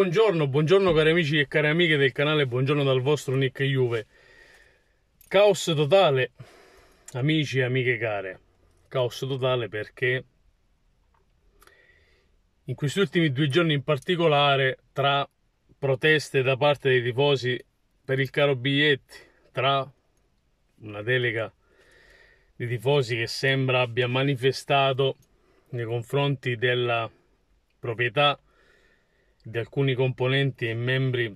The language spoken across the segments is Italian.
buongiorno, buongiorno cari amici e cari amiche del canale, buongiorno dal vostro Nick Juve. Caos totale, amici e amiche care, caos totale perché in questi ultimi due giorni in particolare, tra proteste da parte dei tifosi per il caro biglietti, tra una delega di tifosi che sembra abbia manifestato nei confronti della proprietà di alcuni componenti e membri,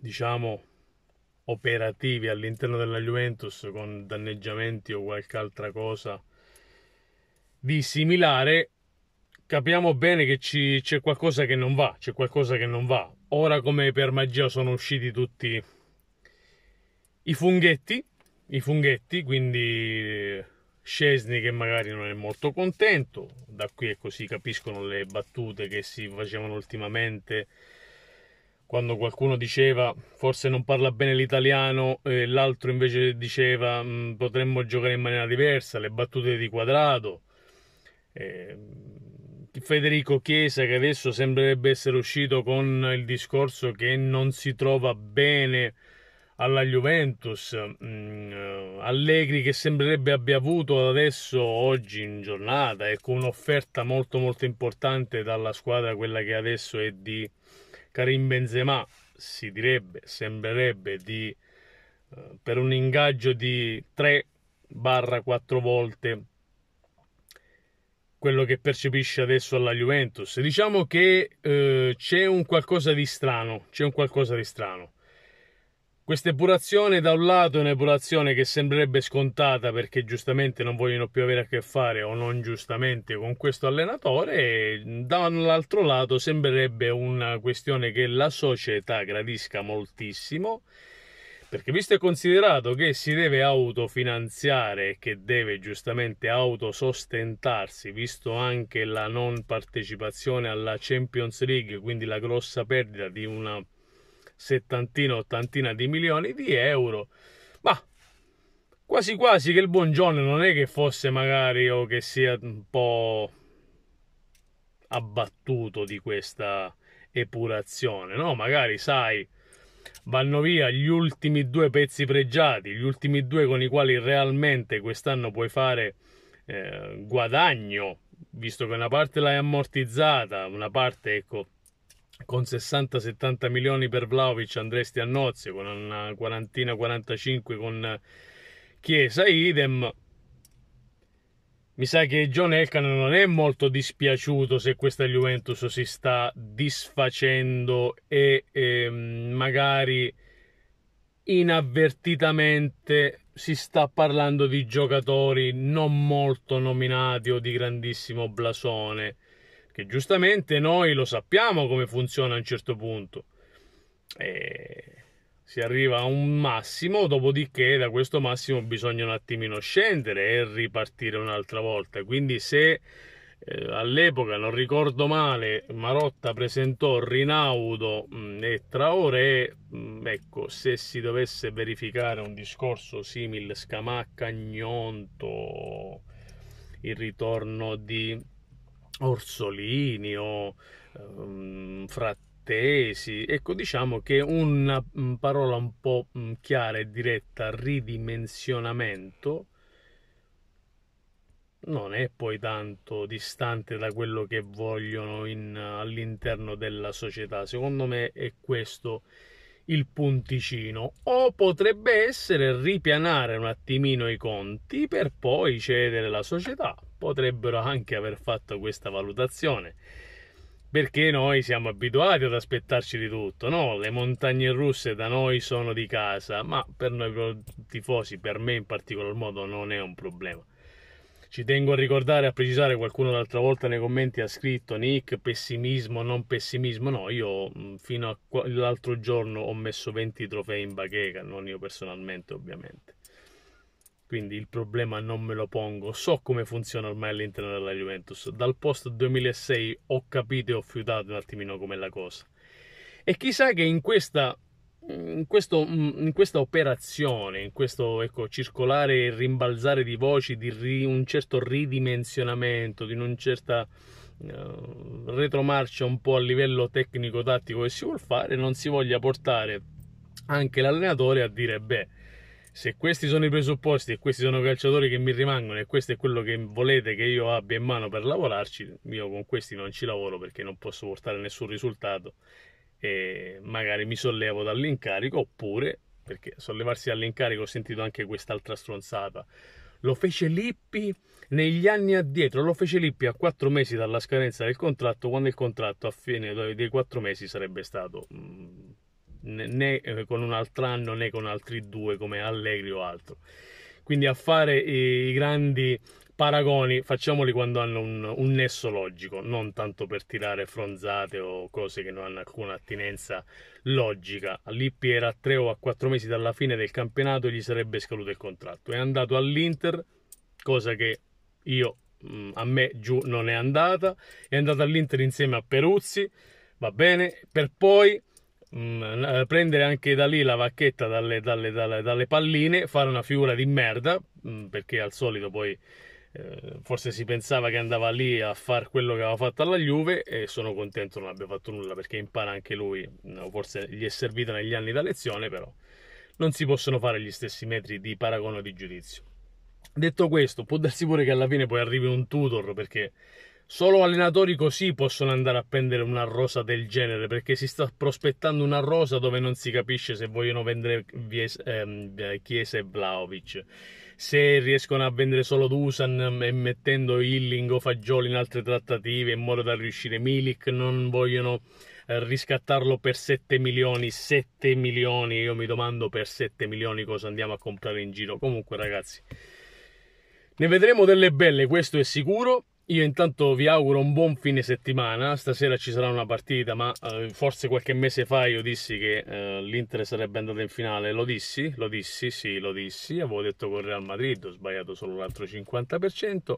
diciamo, operativi all'interno della Juventus con danneggiamenti o qualche altra cosa di similare, capiamo bene che ci, c'è qualcosa che non va, c'è qualcosa che non va. Ora come per magia sono usciti tutti i funghetti, i funghetti, quindi Scesni che magari non è molto contento, da qui è così capiscono le battute che si facevano ultimamente quando qualcuno diceva forse non parla bene l'italiano e l'altro invece diceva mm, potremmo giocare in maniera diversa, le battute di quadrato. Eh, mm, Federico Chiesa che adesso sembrerebbe essere uscito con il discorso che non si trova bene alla Juventus, mh, mm, eh, Allegri che sembrerebbe abbia avuto adesso, oggi in giornata, ecco, un'offerta molto molto importante dalla squadra, quella che adesso è di Karim Benzema, si direbbe, sembrerebbe di, eh, per un ingaggio di 3-4 volte quello che percepisce adesso alla Juventus. Diciamo che eh, c'è un qualcosa di strano, c'è un qualcosa di strano questa epurazione da un lato è un'epurazione che sembrerebbe scontata perché giustamente non vogliono più avere a che fare o non giustamente con questo allenatore e dall'altro lato sembrerebbe una questione che la società gradisca moltissimo perché visto e considerato che si deve autofinanziare e che deve giustamente autosostentarsi, visto anche la non partecipazione alla Champions League, quindi la grossa perdita di una settantina, ottantina di milioni di euro. Ma quasi quasi che il buon John non è che fosse magari o che sia un po' abbattuto di questa epurazione, no? Magari sai, vanno via gli ultimi due pezzi pregiati, gli ultimi due con i quali realmente quest'anno puoi fare eh, guadagno, visto che una parte l'hai ammortizzata, una parte ecco con 60-70 milioni per Vlaovic andresti a nozze, con una quarantina, 45 con Chiesa, idem. Mi sa che John Elkan non è molto dispiaciuto se questa Juventus si sta disfacendo e, e ehm, magari inavvertitamente si sta parlando di giocatori non molto nominati o di grandissimo blasone che giustamente noi lo sappiamo come funziona a un certo punto. E si arriva a un massimo, dopodiché da questo massimo bisogna un attimino scendere e ripartire un'altra volta. Quindi se eh, all'epoca, non ricordo male, Marotta presentò Rinaudo mh, mm, e Traoré, mh, mm, ecco, se si dovesse verificare un discorso simile Scamacca, Gnonto, il ritorno di Orsolini o um, Frattesi. Ecco, diciamo che una mm, parola un po' mm, chiara e diretta, ridimensionamento, non è poi tanto distante da quello che vogliono in, all'interno della società. Secondo me è questo il punticino. O potrebbe essere ripianare un attimino i conti per poi cedere la società potrebbero anche aver fatto questa valutazione. Perché noi siamo abituati ad aspettarci di tutto, no? Le montagne russe da noi sono di casa, ma per noi tifosi, per me in particolar modo, non è un problema. Ci tengo a ricordare, a precisare, qualcuno l'altra volta nei commenti ha scritto Nick, pessimismo, non pessimismo. No, io mm, fino all'altro giorno ho messo 20 trofei in bacheca, non io personalmente ovviamente quindi il problema non me lo pongo. So come funziona ormai all'interno della Juventus. Dal post 2006 ho capito e ho fiutato un attimino com'è la cosa. E chissà che in questa, in questo, in questa operazione, in questo ecco, circolare e rimbalzare di voci, di ri, un certo ridimensionamento, di una certa uh, retromarcia un po' a livello tecnico-tattico che si vuol fare, non si voglia portare anche l'allenatore a dire beh se questi sono i presupposti e questi sono i calciatori che mi rimangono e questo è quello che volete che io abbia in mano per lavorarci, io con questi non ci lavoro perché non posso portare nessun risultato e magari mi sollevo dall'incarico oppure perché sollevarsi dall'incarico ho sentito anche quest'altra stronzata. Lo fece Lippi negli anni addietro, lo fece Lippi a quattro mesi dalla scadenza del contratto, quando il contratto a fine dei quattro mesi sarebbe stato mm, né eh, con un altro anno né con altri due come Allegri o altro. Quindi a fare i grandi paragoni facciamoli quando hanno un, un nesso logico, non tanto per tirare fronzate o cose che non hanno alcuna attinenza logica. Lippi era a tre o a quattro mesi dalla fine del campionato e gli sarebbe scaduto il contratto. È andato all'Inter, cosa che io mm, a me giù non è andata, è andato all'Inter insieme a Peruzzi, va bene, per poi mh, mm, eh, prendere anche da lì la vacchetta dalle, dalle, dalle, dalle palline, fare una figura di merda, mh, mm, perché al solito poi eh, forse si pensava che andava lì a fare quello che aveva fatto alla Juve e sono contento non abbia fatto nulla perché impara anche lui, forse gli è servita negli anni da lezione, però non si possono fare gli stessi metri di paragono di giudizio. Detto questo, può darsi pure che alla fine poi arrivi un tutor perché Solo allenatori così possono andare a prendere una rosa del genere perché si sta prospettando una rosa dove non si capisce se vogliono vendere ehm, Chiesa e Vlaovic, se riescono a vendere solo Dusan ehm, e mettendo Illing o Fagioli in altre trattative in modo da riuscire Milik, non vogliono eh, riscattarlo per 7 milioni, 7 milioni, io mi domando per 7 milioni cosa andiamo a comprare in giro. Comunque ragazzi, ne vedremo delle belle, questo è sicuro io intanto vi auguro un buon fine settimana, stasera ci sarà una partita, ma eh, forse qualche mese fa io dissi che eh, l'Inter sarebbe andata in finale, lo dissi, lo dissi, sì, lo dissi, avevo detto con Real Madrid, ho sbagliato solo l'altro 50%.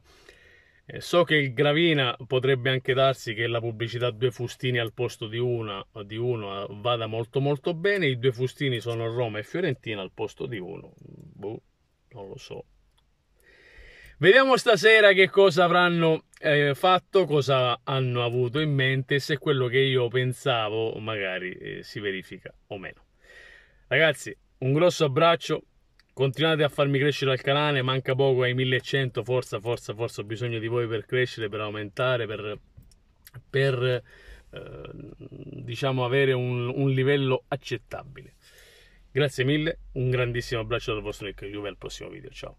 Eh, so che il Gravina potrebbe anche darsi che la pubblicità due fustini al posto di, una, di uno eh, vada molto molto bene, i due fustini sono Roma e Fiorentina al posto di uno, boh, non lo so, Vediamo stasera che cosa avranno eh, fatto, cosa hanno avuto in mente, se quello che io pensavo magari eh, si verifica o meno. Ragazzi, un grosso abbraccio, continuate a farmi crescere al canale, manca poco ai 1100, forza, forza, forza, ho bisogno di voi per crescere, per aumentare, per, per eh, diciamo avere un, un, livello accettabile. Grazie mille, un grandissimo abbraccio dal vostro Nick, ci vediamo al prossimo video, ciao!